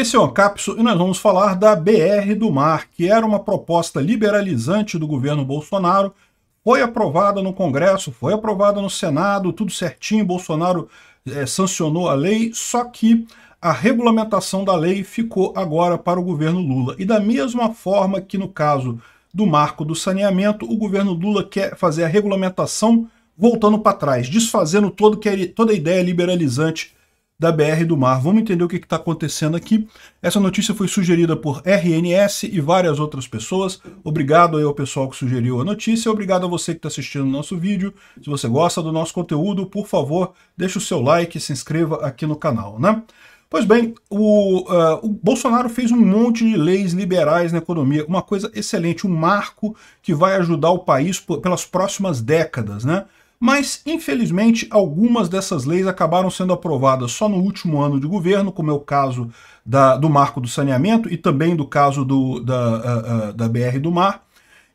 Esse é o Capso e nós vamos falar da BR do Mar, que era uma proposta liberalizante do governo Bolsonaro, foi aprovada no Congresso, foi aprovada no Senado, tudo certinho, Bolsonaro é, sancionou a lei, só que a regulamentação da lei ficou agora para o governo Lula. E da mesma forma que no caso do marco do saneamento, o governo Lula quer fazer a regulamentação voltando para trás, desfazendo todo, é, toda a ideia liberalizante da BR do Mar. Vamos entender o que está acontecendo aqui. Essa notícia foi sugerida por RNS e várias outras pessoas. Obrigado aí ao pessoal que sugeriu a notícia. Obrigado a você que está assistindo o nosso vídeo. Se você gosta do nosso conteúdo, por favor, deixe o seu like e se inscreva aqui no canal, né? Pois bem, o, uh, o, Bolsonaro fez um monte de leis liberais na economia, uma coisa excelente, um marco que vai ajudar o país pelas próximas décadas, né? Mas, infelizmente, algumas dessas leis acabaram sendo aprovadas só no último ano de governo, como é o caso da, do Marco do Saneamento e também do caso do, da, da BR do Mar.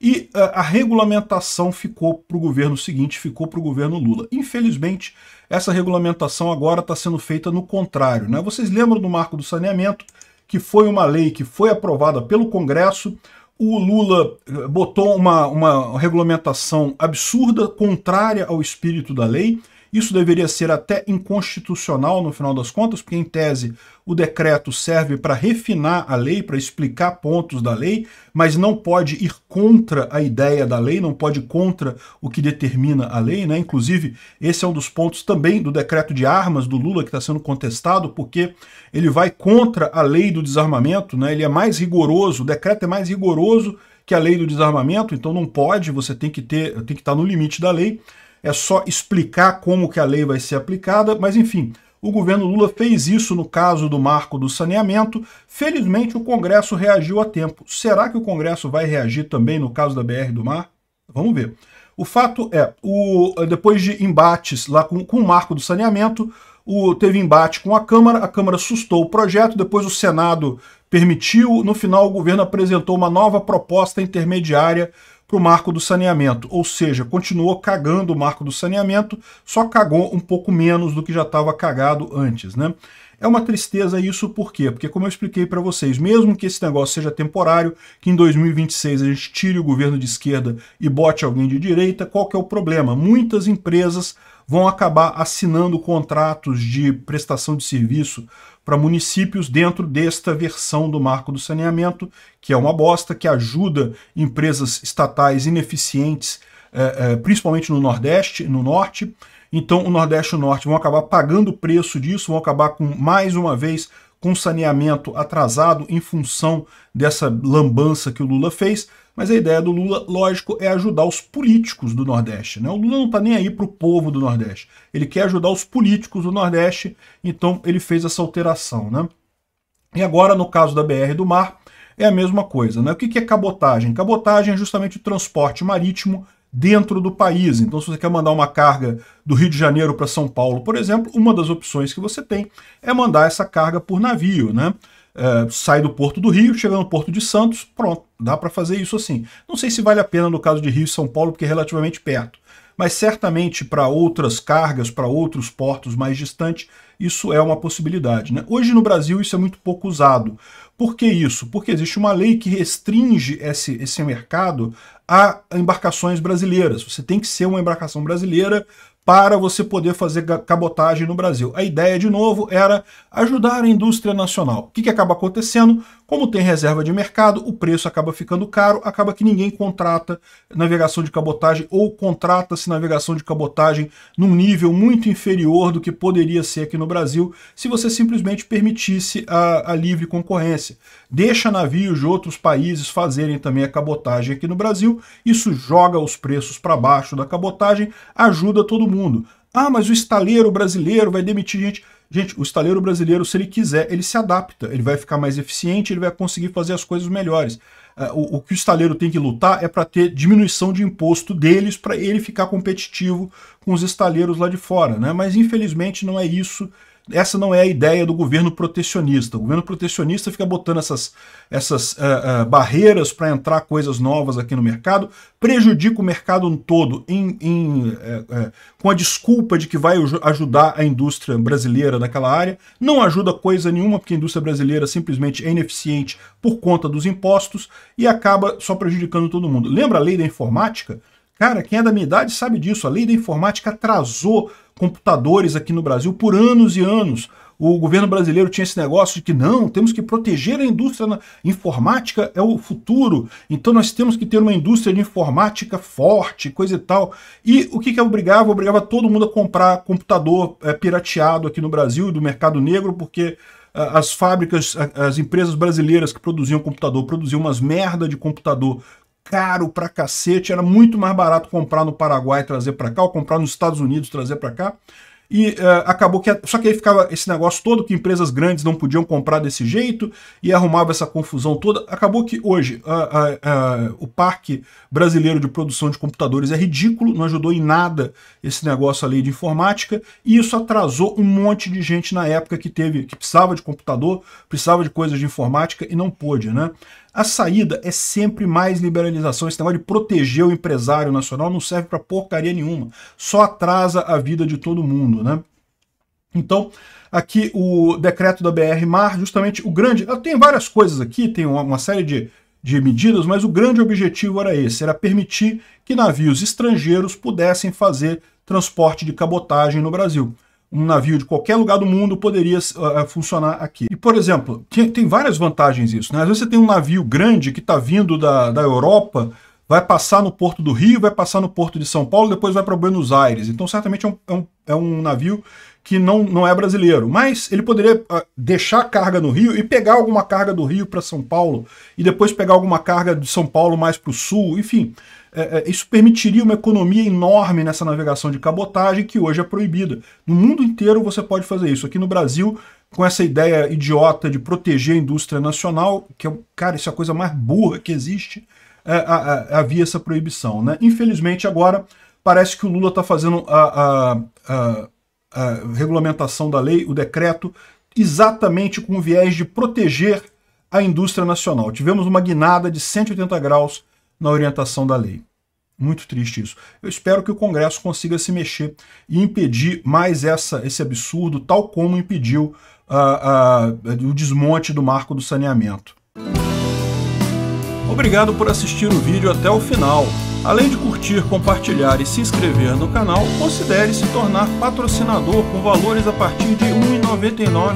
E a, a regulamentação ficou para o governo seguinte, ficou para o governo Lula. Infelizmente, essa regulamentação agora está sendo feita no contrário. Né? Vocês lembram do Marco do Saneamento, que foi uma lei que foi aprovada pelo Congresso, o Lula eh, botou uma, uma regulamentação absurda, contrária ao espírito da lei, isso deveria ser até inconstitucional no final das contas, porque, em tese, o decreto serve para refinar a lei, para explicar pontos da lei, mas não pode ir contra a ideia da lei, não pode ir contra o que determina a lei. Né? Inclusive, esse é um dos pontos também do decreto de armas do Lula que está sendo contestado, porque ele vai contra a lei do desarmamento, né? ele é mais rigoroso, o decreto é mais rigoroso que a lei do desarmamento, então não pode, você tem que ter, tem que estar no limite da lei é só explicar como que a lei vai ser aplicada, mas enfim, o governo Lula fez isso no caso do marco do saneamento. Felizmente, o Congresso reagiu a tempo. Será que o Congresso vai reagir também no caso da BR do Mar? Vamos ver. O fato é, o, depois de embates lá com, com o marco do saneamento, o, teve embate com a Câmara, a Câmara sustou o projeto, depois o Senado permitiu, no final o governo apresentou uma nova proposta intermediária para o marco do saneamento, ou seja, continuou cagando o marco do saneamento, só cagou um pouco menos do que já estava cagado antes. Né? É uma tristeza isso por quê? Porque como eu expliquei para vocês, mesmo que esse negócio seja temporário, que em 2026 a gente tire o governo de esquerda e bote alguém de direita, qual que é o problema? Muitas empresas vão acabar assinando contratos de prestação de serviço para municípios dentro desta versão do marco do saneamento, que é uma bosta, que ajuda empresas estatais ineficientes, eh, eh, principalmente no Nordeste e no Norte. Então, o Nordeste e o Norte vão acabar pagando o preço disso, vão acabar com, mais uma vez, com saneamento atrasado em função dessa lambança que o Lula fez. Mas a ideia do Lula, lógico, é ajudar os políticos do Nordeste. Né? O Lula não está nem aí para o povo do Nordeste. Ele quer ajudar os políticos do Nordeste, então ele fez essa alteração. Né? E agora, no caso da BR do Mar, é a mesma coisa. Né? O que é cabotagem? Cabotagem é justamente o transporte marítimo dentro do país. Então, se você quer mandar uma carga do Rio de Janeiro para São Paulo, por exemplo, uma das opções que você tem é mandar essa carga por navio. Né? É, sai do Porto do Rio, chega no Porto de Santos, pronto, dá para fazer isso assim. Não sei se vale a pena no caso de Rio e São Paulo, porque é relativamente perto, mas certamente para outras cargas, para outros portos mais distantes, isso é uma possibilidade. Né? Hoje no Brasil isso é muito pouco usado. Por que isso? Porque existe uma lei que restringe esse, esse mercado a embarcações brasileiras. Você tem que ser uma embarcação brasileira para você poder fazer cabotagem no Brasil. A ideia, de novo, era ajudar a indústria nacional. O que, que acaba acontecendo? Como tem reserva de mercado, o preço acaba ficando caro, acaba que ninguém contrata navegação de cabotagem ou contrata-se navegação de cabotagem num nível muito inferior do que poderia ser aqui no Brasil se você simplesmente permitisse a, a livre concorrência. Deixa navios de outros países fazerem também a cabotagem aqui no Brasil, isso joga os preços para baixo da cabotagem, ajuda todo mundo mundo. Ah, mas o estaleiro brasileiro vai demitir gente. Gente, o estaleiro brasileiro, se ele quiser, ele se adapta, ele vai ficar mais eficiente, ele vai conseguir fazer as coisas melhores. Ah, o, o que o estaleiro tem que lutar é para ter diminuição de imposto deles, para ele ficar competitivo com os estaleiros lá de fora. Né? Mas infelizmente não é isso essa não é a ideia do governo protecionista. O governo protecionista fica botando essas, essas uh, uh, barreiras para entrar coisas novas aqui no mercado, prejudica o mercado todo em, em, uh, com a desculpa de que vai ajudar a indústria brasileira naquela área. Não ajuda coisa nenhuma, porque a indústria brasileira simplesmente é ineficiente por conta dos impostos e acaba só prejudicando todo mundo. Lembra a lei da informática? Cara, quem é da minha idade sabe disso. A lei da informática atrasou computadores aqui no Brasil por anos e anos. O governo brasileiro tinha esse negócio de que não, temos que proteger a indústria informática, é o futuro. Então nós temos que ter uma indústria de informática forte, coisa e tal. E o que, que obrigava? Obrigava todo mundo a comprar computador é, pirateado aqui no Brasil, do mercado negro, porque as fábricas, as empresas brasileiras que produziam computador, produziam umas merda de computador caro pra cacete, era muito mais barato comprar no Paraguai e trazer para cá, ou comprar nos Estados Unidos e trazer para cá. E uh, acabou que. Só que aí ficava esse negócio todo que empresas grandes não podiam comprar desse jeito e arrumava essa confusão toda. Acabou que hoje uh, uh, o parque brasileiro de produção de computadores é ridículo, não ajudou em nada esse negócio ali de informática, e isso atrasou um monte de gente na época que teve, que precisava de computador, precisava de coisas de informática e não pôde, né? A saída é sempre mais liberalização. Esse negócio de proteger o empresário nacional não serve para porcaria nenhuma. Só atrasa a vida de todo mundo, né? Então, aqui o decreto da BR Mar, justamente o grande. Tem várias coisas aqui, tem uma série de, de medidas, mas o grande objetivo era esse: era permitir que navios estrangeiros pudessem fazer transporte de cabotagem no Brasil um navio de qualquer lugar do mundo poderia uh, funcionar aqui. E, por exemplo, tem, tem várias vantagens isso. Né? Às vezes você tem um navio grande que está vindo da, da Europa, vai passar no porto do Rio, vai passar no porto de São Paulo, depois vai para Buenos Aires. Então, certamente é um, é um, é um navio que não, não é brasileiro. Mas ele poderia eh, deixar carga no Rio e pegar alguma carga do Rio para São Paulo, e depois pegar alguma carga de São Paulo mais para o sul, enfim. É, é, isso permitiria uma economia enorme nessa navegação de cabotagem que hoje é proibida. No mundo inteiro você pode fazer isso. Aqui no Brasil, com essa ideia idiota de proteger a indústria nacional, que é, cara, isso é a coisa mais burra que existe, é, havia essa proibição. Né? Infelizmente, agora parece que o Lula está fazendo a, a, a, a regulamentação da lei, o decreto, exatamente com o viés de proteger a indústria nacional. Tivemos uma guinada de 180 graus na orientação da lei. Muito triste isso. Eu espero que o Congresso consiga se mexer e impedir mais essa, esse absurdo, tal como impediu uh, uh, o desmonte do marco do saneamento. Obrigado por assistir o vídeo até o final. Além de curtir, compartilhar e se inscrever no canal, considere se tornar patrocinador com valores a partir de R$ 1,99